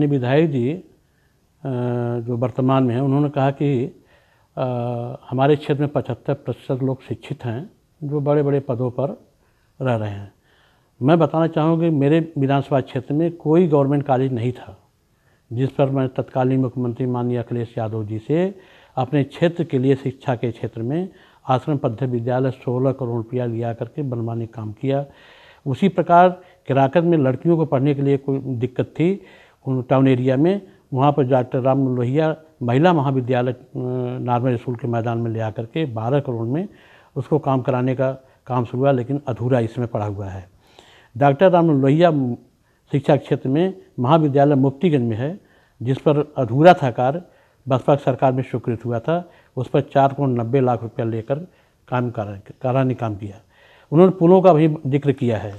माननीय विधायक जी जो वर्तमान में हैं उन्होंने कहा कि हमारे क्षेत्र में पचहत्तर प्रतिशत लोग शिक्षित हैं जो बड़े बड़े पदों पर रह रहे हैं मैं बताना चाहूँगा कि मेरे विधानसभा क्षेत्र में कोई गवर्नमेंट कॉलेज नहीं था जिस पर मैं तत्कालीन मुख्यमंत्री माननीय अखिलेश यादव जी से अपने क्षेत्र के लिए शिक्षा के क्षेत्र में आश्रम पद्धति विद्यालय सोलह करोड़ रुपया लिया करके बनवाने का काम किया उसी प्रकार किराकत में लड़कियों को पढ़ने के लिए कोई दिक्कत थी उन टाउन एरिया में वहाँ पर डॉक्टर राम लोहिया महिला महाविद्यालय नॉर्मल स्कूल के मैदान में ले आकर के बारह करोड़ में उसको काम कराने का काम शुरू हुआ लेकिन अधूरा इसमें पड़ा हुआ है डॉक्टर राम लोहिया शिक्षा क्षेत्र में महाविद्यालय मुफ्तीगंज में है जिस पर अधूरा था कार्य बसपा सरकार में स्वीकृत हुआ था उस पर चार करोड़ नब्बे लाख रुपया लेकर काम कराने काम किया उन्होंने पुलों का भी जिक्र किया है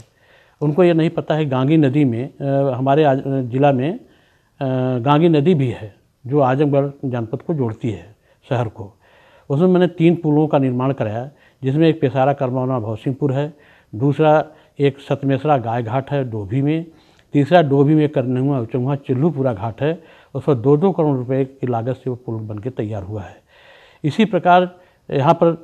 उनको ये नहीं पता है गांगी नदी में आ, हमारे ज़िला में गांगी नदी भी है जो आजमगढ़ जनपद को जोड़ती है शहर को उसमें मैंने तीन पुलों का निर्माण कराया जिसमें एक पेशारा करमाना भवसिंहपुर है दूसरा एक सतमेसरा गाय घाट है डोभी में तीसरा डोभी में करनहुआ चौहा चिल्लूपुरा घाट है उस पर दो दो करोड़ रुपए की लागत से वो पुल बन के तैयार हुआ है इसी प्रकार यहाँ पर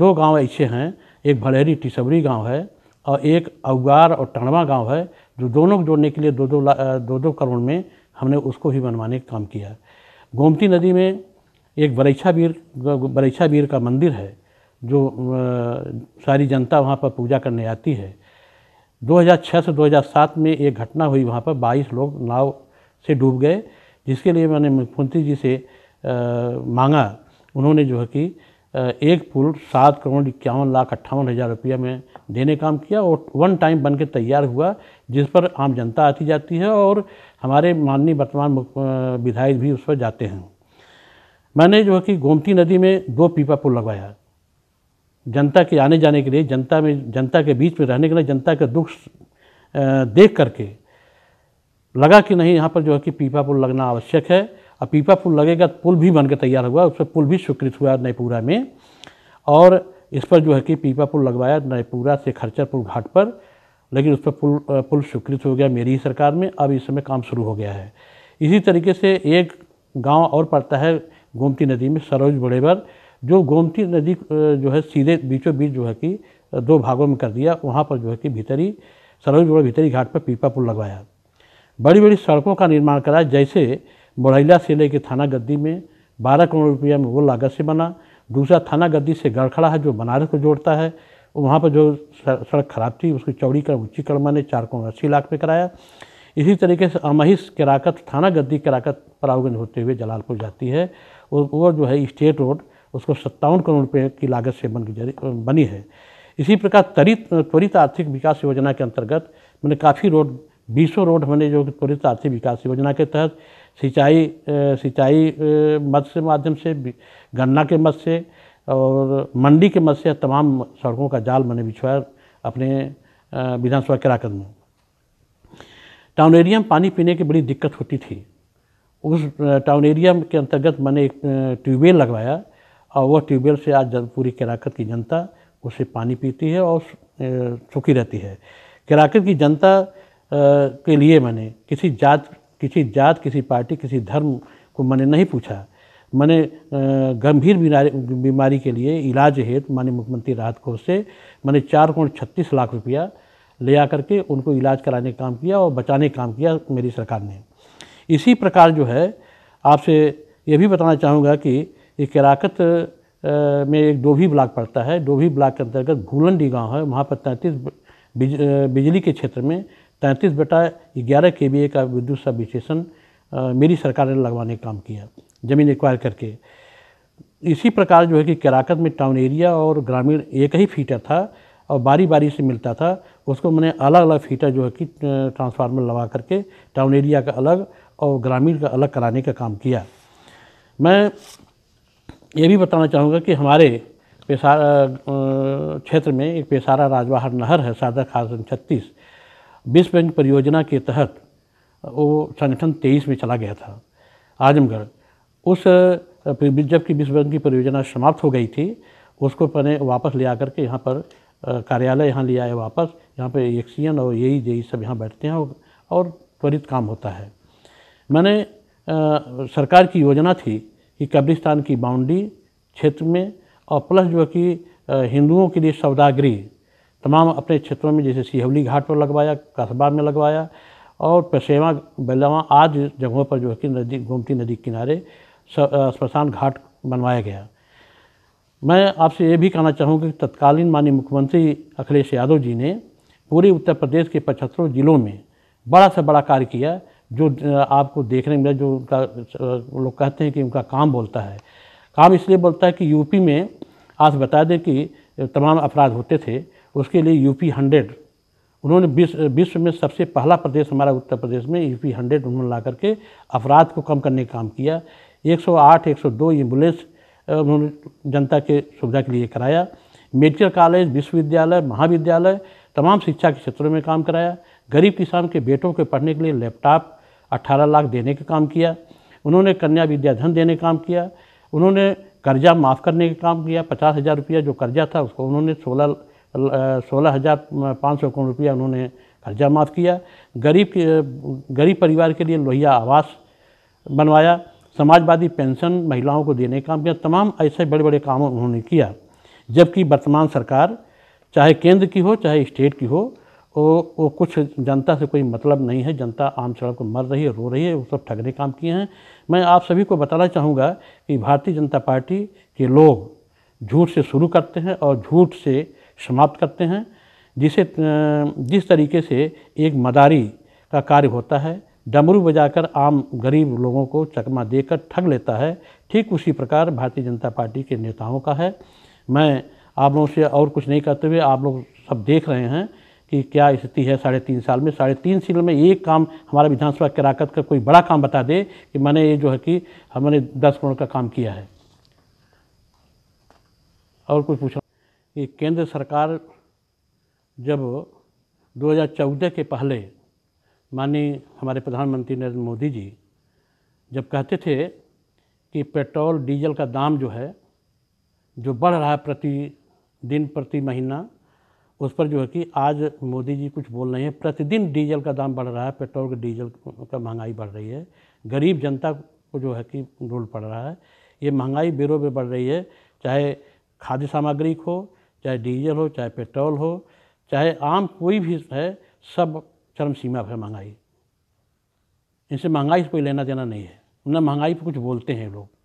दो गांव ऐसे हैं एक भलेरी टिसबरी गांव है और एक अवगार और टणवा गांव है जो दोनों को जोड़ने के लिए दो दो दो दो करोड़ में हमने उसको भी बनवाने का काम किया गोमती नदी में एक बरेछा वीर बरेछा वीर का मंदिर है जो सारी जनता वहाँ पर पूजा करने आती है 2006 से 2007 में एक घटना हुई वहाँ पर 22 लोग नाव से डूब गए जिसके लिए मैंने मुख्यमंत्री जी से आ, मांगा उन्होंने जो है कि एक पुल सात करोड़ इक्यावन लाख अट्ठावन हज़ार रुपये में देने काम किया और वन टाइम बन के तैयार हुआ जिस पर आम जनता आती जाती है और हमारे माननीय वर्तमान विधायक भी उस पर जाते हैं मैंने जो है कि गोमती नदी में दो पीपा पुल लगवाया जनता के आने जाने के लिए जनता में जनता के बीच में रहने के लिए जनता के दुख देख करके लगा कि नहीं यहाँ पर जो है कि पीपा पुल लगना आवश्यक है और पीपा पुल लगेगा पुल भी बन के तैयार हुआ उस पर पुल भी स्वीकृत हुआ नईपुरा में और इस पर जो है कि पीपा पुल लगवाया नयपुरा से खर्चरपुर घाट पर लेकिन उस पर पुल पुल स्वीकृत हो गया मेरी ही सरकार में अब इस समय काम शुरू हो गया है इसी तरीके से एक गांव और पड़ता है गोमती नदी में सरोज बड़ेवर जो गोमती नदी जो है सीधे बीचों बीच जो है कि दो भागों में कर दिया वहाँ पर जो है कि भीतरी सरोज बड़े भीतरी घाट पर पीपा पुल लगवाया बड़ी बड़ी सड़कों का निर्माण कराया जैसे मोड़ैला से लेकर थाना गद्दी में बारह करोड़ रुपया में वो लागत से बना दूसरा थाना गद्दी से गड़खड़ा है जो बनारस को जोड़ता है वहाँ पर जो सड़क खराब थी उसकी चौड़ी कर ऊंची उच्चीकरण ने चार करोड़ अस्सी लाख में कराया इसी तरीके से अमहिस कराकत थाना गद्दी कराकत परावगंज होते हुए जलालपुर जाती है और वो जो है स्टेट रोड उसको सत्तावन करोड़ रुपये की लागत से बन बनी है इसी प्रकार त्वरित त्वरित आर्थिक विकास योजना के अंतर्गत मैंने काफ़ी रोड बीसों रोड मैंने जो त्वरित आर्थिक विकास योजना के तहत सिंचाई सिंचाई मद से माध्यम से गन्ना के मद से और मंडी के मद से तमाम सड़कों का जाल मैंने बिछवाया अपने विधानसभा कराकर में टाउन एरिया में पानी पीने की बड़ी दिक्कत होती थी उस टाउन एरिया के अंतर्गत मैंने एक ट्यूबवेल लगवाया और वह ट्यूबवेल से आज पूरी कराकत की जनता उससे पानी पीती है और सुखी रहती है कराकत की जनता के लिए मैंने किसी जात किसी जात किसी पार्टी किसी धर्म को मैंने नहीं पूछा मैंने गंभीर बीमारी के लिए इलाज हेतु माननीय मुख्यमंत्री राहत कोष से मैंने चार करोड़ छत्तीस लाख रुपया ले आ करके उनको इलाज कराने का काम किया और बचाने का काम किया मेरी सरकार ने इसी प्रकार जो है आपसे ये भी बताना चाहूँगा कि ये केराकत में एक डोभी ब्लॉक पड़ता है डोभी ब्लॉक के अंतर्गत भूलंडी गांव है वहाँ पर तैंतीस बिजली के क्षेत्र में तैंतीस बटा ग्यारह के बी ए का विद्युत सब विशेषण मेरी सरकार ने लगवाने का काम किया ज़मीन एक्वायर करके इसी प्रकार जो है कि कराकत में टाउन एरिया और ग्रामीण एक ही फीटर था और बारी बारी से मिलता था उसको मैंने अलग अलग फीटर जो है कि ट्रांसफार्मर लगा करके टाउन एरिया का अलग और ग्रामीण का अलग कराने का काम किया मैं ये भी बताना चाहूँगा कि हमारे पेशारा क्षेत्र में एक पेशारा राजवाहर नहर है सादा खासन छत्तीस विश्व बैंक परियोजना के तहत वो संगठन तेईस में चला गया था आजमगढ़ उस जबकि विश्व बैंक की परियोजना समाप्त हो गई थी उसको मैंने वापस ले आकर के यहाँ पर कार्यालय यहाँ ले आए वापस यहाँ पर एक्सियन और यही जेई सब यहाँ बैठते हैं और त्वरित काम होता है मैंने आ, सरकार की योजना थी कि कब्रिस्तान की बाउंड्री क्षेत्र में और प्लस जो कि हिंदुओं के लिए सौदागरी तमाम अपने क्षेत्रों में जैसे सिहवली घाट पर लगवाया कस्बा में लगवाया और पेशेवा बेलवा आज जगहों पर जो है कि नदी गोमती नदी किनारे स्मशान घाट बनवाया गया मैं आपसे ये भी कहना चाहूँगा कि तत्कालीन माननीय मुख्यमंत्री अखिलेश यादव जी ने पूरे उत्तर प्रदेश के पचहत्तरों जिलों में बड़ा से बड़ा कार्य किया जो आपको देखने में जो उनका लोग कहते हैं कि उनका काम बोलता है काम इसलिए बोलता है कि यूपी में आज बता दें कि तमाम अपराध होते थे उसके लिए यूपी हंड्रेड उन्होंने विश्व विश्व में सबसे पहला प्रदेश हमारा उत्तर प्रदेश में यूपी हंड्रेड उन्होंने ला करके अपराध को कम करने का काम किया 108 102 एम्बुलेंस उन्होंने जनता के सुविधा के लिए कराया मेडिकल कॉलेज विश्वविद्यालय महाविद्यालय तमाम शिक्षा के क्षेत्रों में काम कराया गरीब किसान के बेटों के पढ़ने के लिए लैपटॉप 18 लाख देने का काम किया उन्होंने कन्या विद्याधन देने का काम किया उन्होंने कर्जा माफ़ करने का काम किया पचास हज़ार रुपया जो कर्जा था उसको उन्होंने सोलह सोलह हज़ार पाँच सौ करोड़ रुपया उन्होंने कर्जा माफ़ किया गरीब गरीब परिवार के लिए लोहिया आवास बनवाया समाजवादी पेंशन महिलाओं को देने का काम किया तमाम ऐसे बड़े बड़े काम उन्होंने किया जबकि वर्तमान सरकार चाहे केंद्र की हो चाहे स्टेट की हो वो, वो कुछ जनता से कोई मतलब नहीं है जनता आम सड़क को मर रही है रो रही है वो सब ठगने काम किए हैं मैं आप सभी को बताना चाहूँगा कि भारतीय जनता पार्टी के लोग झूठ से शुरू करते हैं और झूठ से समाप्त करते हैं जिसे जिस तरीके से एक मदारी का कार्य होता है डमरू बजाकर आम गरीब लोगों को चकमा देकर ठग लेता है ठीक उसी प्रकार भारतीय जनता पार्टी के नेताओं का है मैं आप लोगों से और कुछ नहीं कहते हुए आप लोग सब देख रहे हैं कि क्या स्थिति है साढ़े तीन साल में साढ़े तीन साल में एक काम हमारा विधानसभा कराकत का कोई बड़ा काम बता दे कि मैंने ये जो है कि हमने दस करोड़ का काम किया है और कुछ पूछा कि केंद्र सरकार जब 2014 के पहले माननीय हमारे प्रधानमंत्री नरेंद्र मोदी जी जब कहते थे कि पेट्रोल डीजल का दाम जो है जो बढ़ रहा है प्रति दिन प्रति महीना उस पर जो है कि आज मोदी जी कुछ बोल रहे हैं प्रतिदिन डीजल का दाम बढ़ रहा है पेट्रोल का डीजल का महंगाई बढ़ रही है गरीब जनता को जो है कि रोल पड़ रहा है ये महंगाई बेरो पर बढ़ रही है चाहे खाद्य सामग्री हो चाहे डीजल हो चाहे पेट्रोल हो चाहे आम कोई भी है सब चरम सीमा पर महंगाई इनसे महंगाई से कोई लेना देना नहीं है न महंगाई पर कुछ बोलते हैं लोग